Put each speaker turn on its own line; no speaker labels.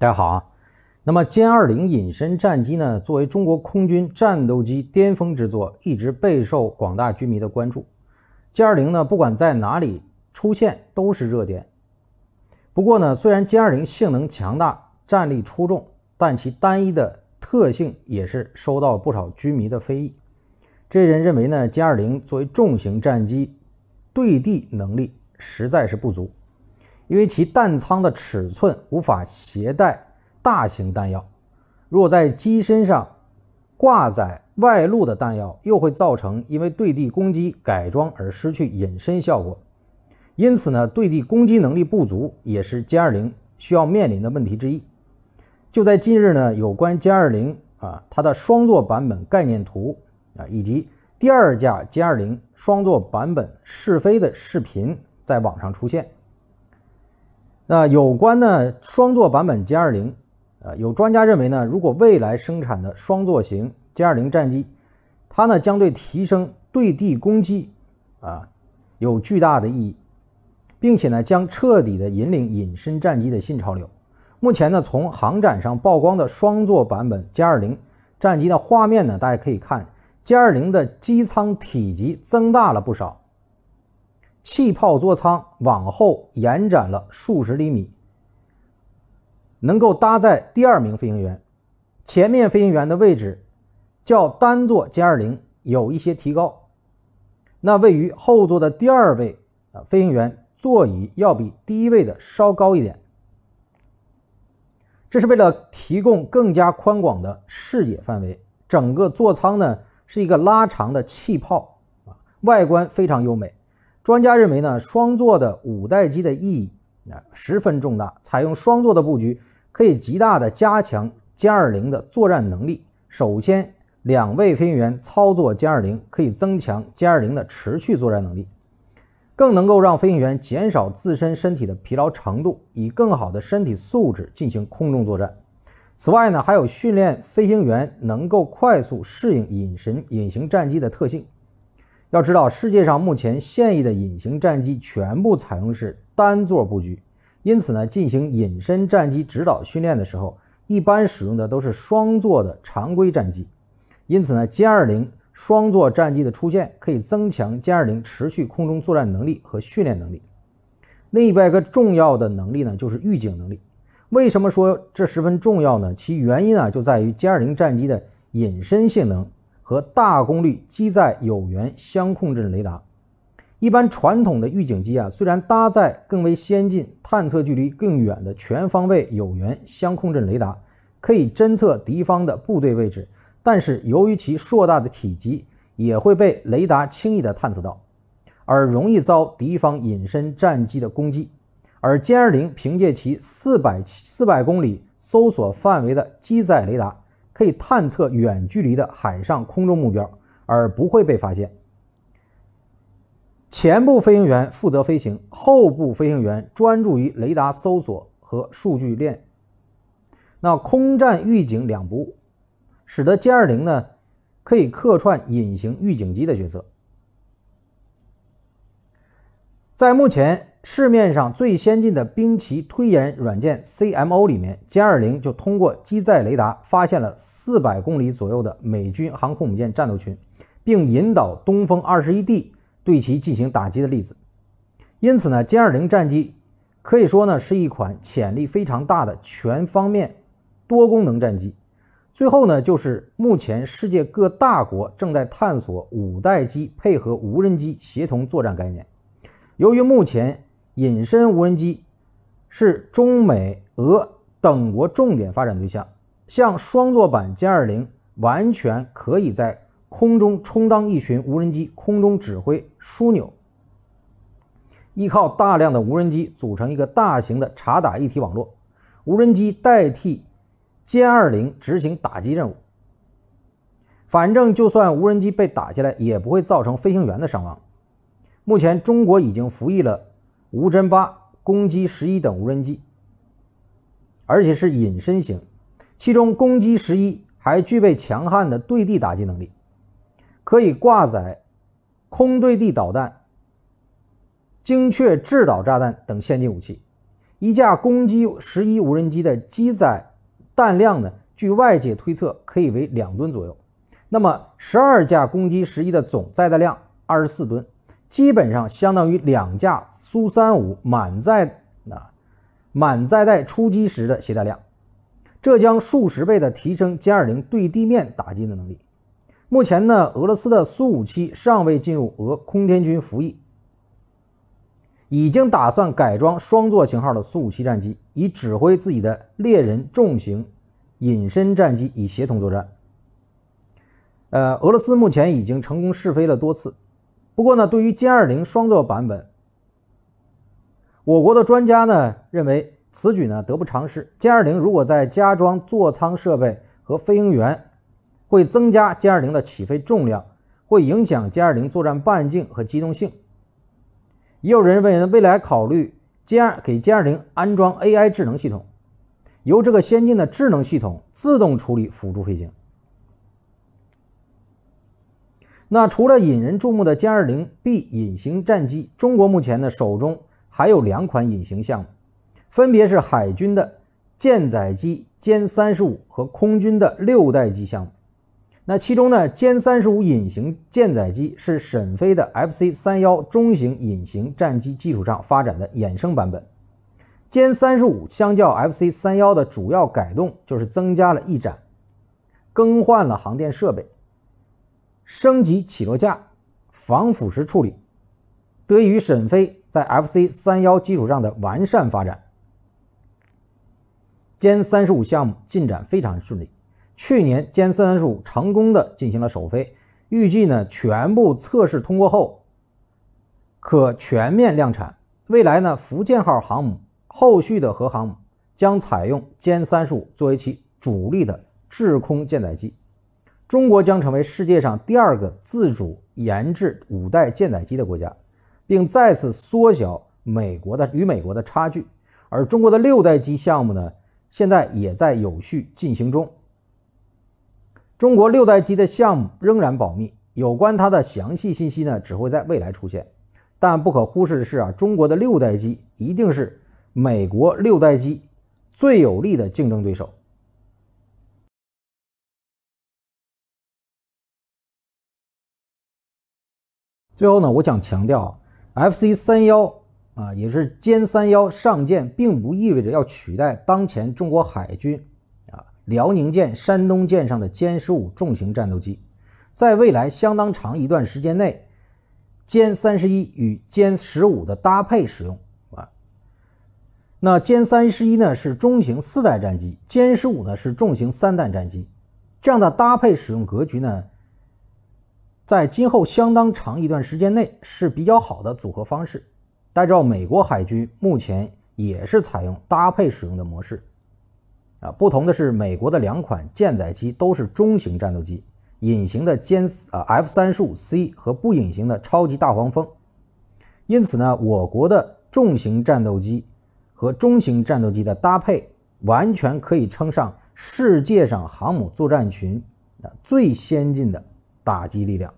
大家好啊，那么歼二零隐身战机呢，作为中国空军战斗机巅峰之作，一直备受广大军迷的关注。歼二零呢，不管在哪里出现都是热点。不过呢，虽然歼二零性能强大，战力出众，但其单一的特性也是受到不少军迷的非议。这些人认为呢，歼二零作为重型战机，对地能力实在是不足。因为其弹仓的尺寸无法携带大型弹药，若在机身上挂载外露的弹药，又会造成因为对地攻击改装而失去隐身效果。因此呢，对地攻击能力不足也是歼二零需要面临的问题之一。就在近日呢，有关歼二零啊它的双座版本概念图啊以及第二架歼二零双座版本试飞的视频在网上出现。那有关呢双座版本歼二零，呃，有专家认为呢，如果未来生产的双座型歼二零战机，它呢将对提升对地攻击啊有巨大的意义，并且呢将彻底的引领隐身战机的新潮流。目前呢，从航展上曝光的双座版本歼二零战机的画面呢，大家可以看歼二零的机舱体积增大了不少。气泡座舱往后延展了数十厘米，能够搭载第二名飞行员。前面飞行员的位置较单座歼二零有一些提高，那位于后座的第二位啊飞行员座椅要比第一位的稍高一点，这是为了提供更加宽广的视野范围。整个座舱呢是一个拉长的气泡啊，外观非常优美。专家认为呢，双座的五代机的意义啊十分重大。采用双座的布局，可以极大的加强歼二零的作战能力。首先，两位飞行员操作歼二零，可以增强歼二零的持续作战能力，更能够让飞行员减少自身身体的疲劳程度，以更好的身体素质进行空中作战。此外呢，还有训练飞行员能够快速适应隐身隐形战机的特性。要知道，世界上目前现役的隐形战机全部采用是单座布局，因此呢，进行隐身战机指导训练的时候，一般使用的都是双座的常规战机。因此呢，歼二零双座战机的出现，可以增强歼二零持续空中作战能力和训练能力。另外一个重要的能力呢，就是预警能力。为什么说这十分重要呢？其原因啊，就在于歼二零战机的隐身性能。和大功率机载有源相控阵雷达，一般传统的预警机啊，虽然搭载更为先进、探测距离更远的全方位有源相控阵雷达，可以侦测敌方的部队位置，但是由于其硕大的体积，也会被雷达轻易的探测到，而容易遭敌方隐身战机的攻击。而歼二零凭借其四百四百公里搜索范围的机载雷达。可以探测远距离的海上、空中目标，而不会被发现。前部飞行员负责飞行，后部飞行员专注于雷达搜索和数据链。那空战预警两不误，使得歼二零呢可以客串隐形预警机的角色。在目前。市面上最先进的兵棋推演软件 CMO 里面，歼二零就通过机载雷达发现了四百公里左右的美军航空母舰战斗群，并引导东风二十一 D 对其进行打击的例子。因此呢，歼二零战机可以说呢是一款潜力非常大的全方面多功能战机。最后呢，就是目前世界各大国正在探索五代机配合无人机协同作战概念，由于目前。隐身无人机是中美俄等国重点发展对象，像双座版歼二零完全可以在空中充当一群无人机空中指挥枢纽，依靠大量的无人机组成一个大型的查打一体网络，无人机代替歼二零执行打击任务。反正就算无人机被打下来，也不会造成飞行员的伤亡。目前中国已经服役了。无侦八、攻击十一等无人机，而且是隐身型。其中，攻击十一还具备强悍的对地打击能力，可以挂载空对地导弹、精确制导炸弹等先进武器。一架攻击十一无人机的机载弹量呢？据外界推测，可以为两吨左右。那么，十二架攻击十一的总载弹量二十四吨。基本上相当于两架苏三五满载啊满载带出击时的携带量，这将数十倍的提升歼二零对地面打击的能力。目前呢，俄罗斯的苏五七尚未进入俄空天军服役，已经打算改装双座型号的苏五七战机，以指挥自己的猎人重型隐身战机以协同作战。呃，俄罗斯目前已经成功试飞了多次。不过呢，对于歼二零双座版本，我国的专家呢认为此举呢得不偿失。歼二零如果再加装座舱设备和飞行员，会增加歼二零的起飞重量，会影响歼二零作战半径和机动性。也有人认为未来考虑歼二给歼二零安装 AI 智能系统，由这个先进的智能系统自动处理辅助飞行。那除了引人注目的歼二零 B 隐形战机，中国目前呢手中还有两款隐形项目，分别是海军的舰载机歼三十五和空军的六代机项目。那其中呢，歼三十五隐形舰载机是沈飞的 FC 三幺中型隐形战机基础上发展的衍生版本。歼三十五相较 FC 三幺的主要改动就是增加了翼展，更换了航电设备。升级起落架，防腐蚀处理，得益于沈飞在 FC-31 基础上的完善发展，歼三十五项目进展非常顺利。去年歼三十五成功的进行了首飞，预计呢全部测试通过后，可全面量产。未来呢福建号航母后续的核航母将采用歼三十五作为其主力的制空舰载机。中国将成为世界上第二个自主研制五代舰载机的国家，并再次缩小美国的与美国的差距。而中国的六代机项目呢，现在也在有序进行中。中国六代机的项目仍然保密，有关它的详细信息呢，只会在未来出现。但不可忽视的是啊，中国的六代机一定是美国六代机最有力的竞争对手。最后呢，我想强调，F C 三幺啊，也是歼三幺上舰，并不意味着要取代当前中国海军啊辽宁舰、山东舰上的歼十五重型战斗机。在未来相当长一段时间内，歼三十一与歼十五的搭配使用啊。那歼三十一呢是中型四代战机，歼十五呢是重型三代战机，这样的搭配使用格局呢。在今后相当长一段时间内是比较好的组合方式。带照美国海军目前也是采用搭配使用的模式，啊，不同的是美国的两款舰载机都是中型战斗机，隐形的歼啊 F 三十五 C 和不隐形的超级大黄蜂。因此呢，我国的重型战斗机和中型战斗机的搭配完全可以称上世界上航母作战群啊最先进的打击力量。